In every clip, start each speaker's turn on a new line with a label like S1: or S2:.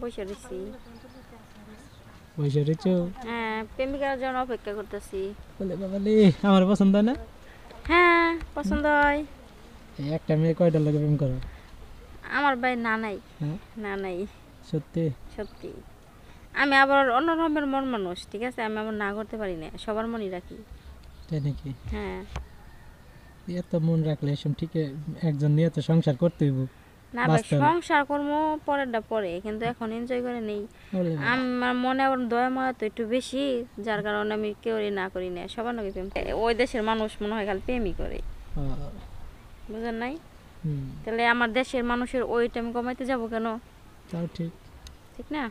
S1: বসে হ্যাঁ প্রেমিকার জন্য অপেক্ষা করতেছি
S2: বলে বাবা লে আমার পছন্দ না
S1: হ্যাঁ পছন্দ হয়
S2: একটা মেয়ে কয়টা প্রেম করো
S1: আমার ভাই না নাই হ্যাঁ? না নাই সত্যি সত্যি আমি আবার অন্য রকমের মন মানুষ ঠিক আছে আমি আমার না করতে পারি না সবার মনই রাখি তাই নাকি হ্যাঁ
S2: এত মন রাখলে এসব ঠিক একজন নিয়ে তো সংসার করতে হইব সংসার
S1: কর্ম পরেরটা পরে কিন্তু এখন এনজয় করে নেই আমার মনে দয়া তো একটু বেশি যার কারণে আমি কেউ না করি না সবার নাকি ওই দেশের মানুষ মনে হয় প্রেমই করে বুঝেন নাই তাহলে আমার দেশের মানুষের ওই টাইম কমাইতে যাব কেন ঠিক ঠিক না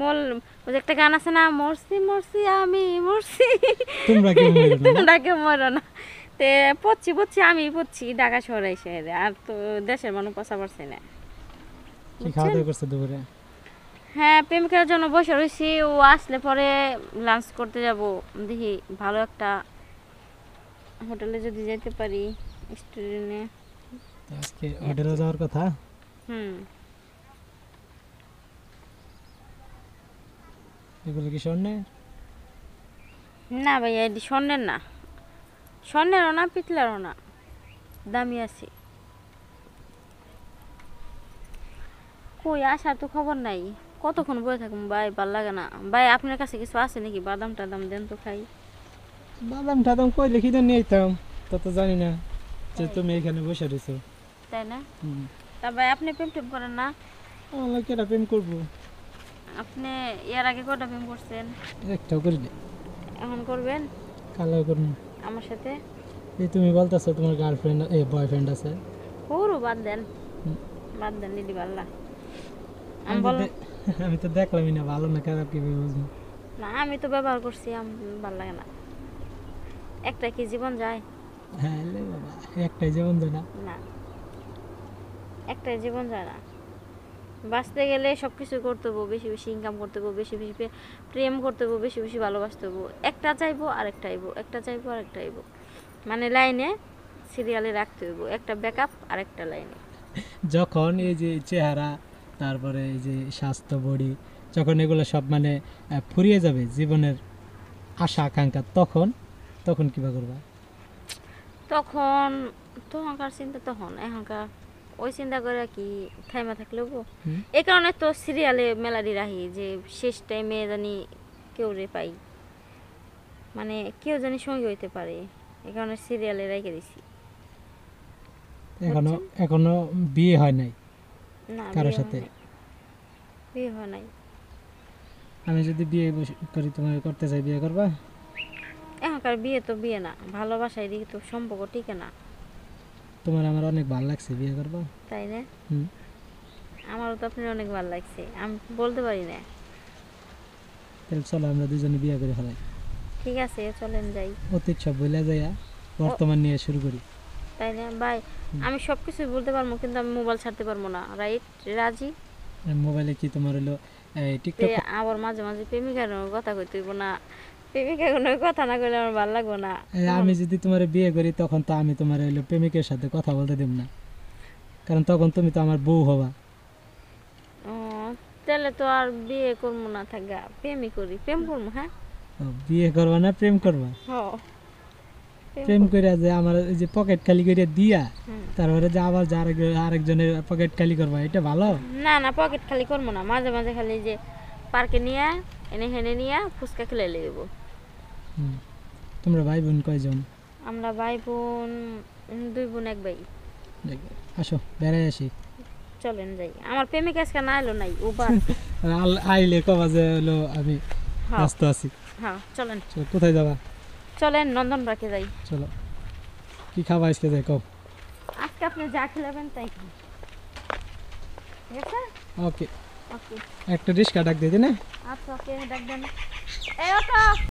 S1: মল ওই একটা গান আছে না মরছি মরছি আমি মরছি তোমরা কেউ মরো না তে পড়ছি পড়ছি আমি পড়ছি ঢাকা শহরে এসে আর তো দেশের মানুষ পচা পারছে না কি খাওয়া
S2: দাওয়া করছে দুপুরে
S1: হ্যাঁ প্রেমিকার জন্য বসে রয়েছি ও আসলে পরে লাঞ্চ করতে যাব দেখি ভালো একটা হোটেলে যদি যেতে পারি স্টুডেন্টে
S2: আজকে হোটেলে যাওয়ার কথা হুম এগুলো কি স্বর্ণের
S1: না ভাই এটি স্বর্ণের না স্বর্ণেরও না পিতলেরও না দামি আছে কই আসার তো খবর নাই কতক্ষণ বসে থাকুন ভাই ভাল লাগে না ভাই আপনার কাছে কিছু আছে নাকি বাদাম টাদাম দেন তো খাই
S2: বাদাম টাদাম কই লিখি তো নিতাম তা তো জানি না যে তুমি এখানে বসে রয়েছো
S1: তাই না তা ভাই আপনি প্রেম টেম করেন না
S2: আমরা কেটা প্রেম করব
S1: আপনি এর আগে কটা প্রেম করছেন একটাও করিনি এখন করবেন কালাও করবেন আমার সাথে
S2: এই তুমি বলতাছো তোমার গার্লফ্রেন্ড এ বয়ফ্রেন্ড আছে
S1: ওরও বাদ দেন বাদ দেন দিদি বাল্লা আমি বল
S2: আমি তো দেখলামই না ভালো না খারাপ কি বুঝবো
S1: না আমি তো ব্যবহার করছি আম ভালো লাগে না একটা কি জীবন যায়
S2: হ্যাঁ বাবা একটাই জীবন যায় না
S1: না একটাই জীবন যায় না বাঁচতে গেলে সব কিছু করতে হবো বেশি বেশি ইনকাম করতে হবো বেশি বেশি প্রেম করতে হবো বেশি বেশি ভালোবাসতে হবো একটা চাইবো একটা আইবো একটা চাইবো আর একটা আইবো মানে লাইনে সিরিয়ালে রাখতে হইব একটা ব্যাকআপ আর একটা লাইনে
S2: যখন এই যে চেহারা তারপরে এই যে স্বাস্থ্য বড়ি যখন এগুলো সব মানে ফুরিয়ে যাবে জীবনের আশা আকাঙ্ক্ষা তখন তখন কিবা করবা
S1: তখন তখনকার চিন্তা তখন এখনকার ওই চিন্তা করে কি থাইমা থাকলে বো এই কারণে তো সিরিয়ালে মেলাডি রাহি যে শেষ টাইমে জানি কেউ রে পাই মানে কেউ জানি সঙ্গে হইতে পারে এই কারণে সিরিয়ালে রেখে দিছি এখনো
S2: এখনো বিয়ে হয় নাই কারোর সাথে বিয়ে হয় নাই আমি যদি বিয়ে করি তোমাকে করতে চাই বিয়ে করবা
S1: এখনকার বিয়ে তো বিয়ে না ভালোবাসায় দিকে তো সম্পর্ক টিকে না
S2: তোমার আমার অনেক ভালো লাগছে বিয়ে করবো তাই না হুম
S1: আমারও তো আপনার অনেক ভালো লাগছে আমি বলতে পারি না
S2: তাহলে চলো আমরা দুজনে বিয়ে করে ফেলাই
S1: ঠিক আছে চলেন যাই
S2: অতীত সব বলে যাইয়া বর্তমান নিয়ে শুরু করি
S1: তাই না ভাই আমি সব কিছু বলতে পারবো কিন্তু আমি মোবাইল ছাড়তে পারবো না রাইট রাজি
S2: মোবাইলে কি তোমার হলো এই টিকটক
S1: আবার মাঝে মাঝে প্রেমিকার কথা কইতে না প্রেমিকা কোনো কথা না কইলে আমার ভালো লাগবে না আমি
S2: যদি তোমার বিয়ে করি তখন তো আমি তোমার হইলো প্রেমিকের সাথে কথা বলতে দেব না কারণ তখন তুমি তো আমার বউ হবা
S1: তাহলে তো আর বিয়ে করব না থাকা প্রেমই করি প্রেম হ্যাঁ
S2: বিয়ে করবা না প্রেম করবা প্রেম করে যে আমার ওই যে পকেট খালি করে দিয়া তারপরে যে আবার আরেকজনের পকেট খালি করবা এটা ভালো
S1: না না পকেট খালি করবো না মাঝে মাঝে খালি যে পার্কে নিয়ে এনে হেনে নিয়ে ফুচকা খেলে লিখব
S2: তোমরা ভাই বোন কয়জন
S1: আমরা ভাই বোন দুই বোন এক ভাই
S2: আসো বেড়াই আসি
S1: চলেন যাই আমার প্রেমিক আজকে না এলো নাই উবার
S2: আইলে কবা যে হলো আমি হ্যাঁ। ব্যস্ত আসি হ্যাঁ চলেন কোথায় যাবা
S1: চলেন নন্দন পার্কে যাই
S2: চলো কি খাবা আজকে যাই কও
S1: আজকে আপনি যা খেলাবেন তাই খাবেন ঠিক আছে
S2: ওকে একটা রিস্কা ডাক দিয়ে দিনে
S1: আচ্ছা ওকে ডাক দেন এই ওটা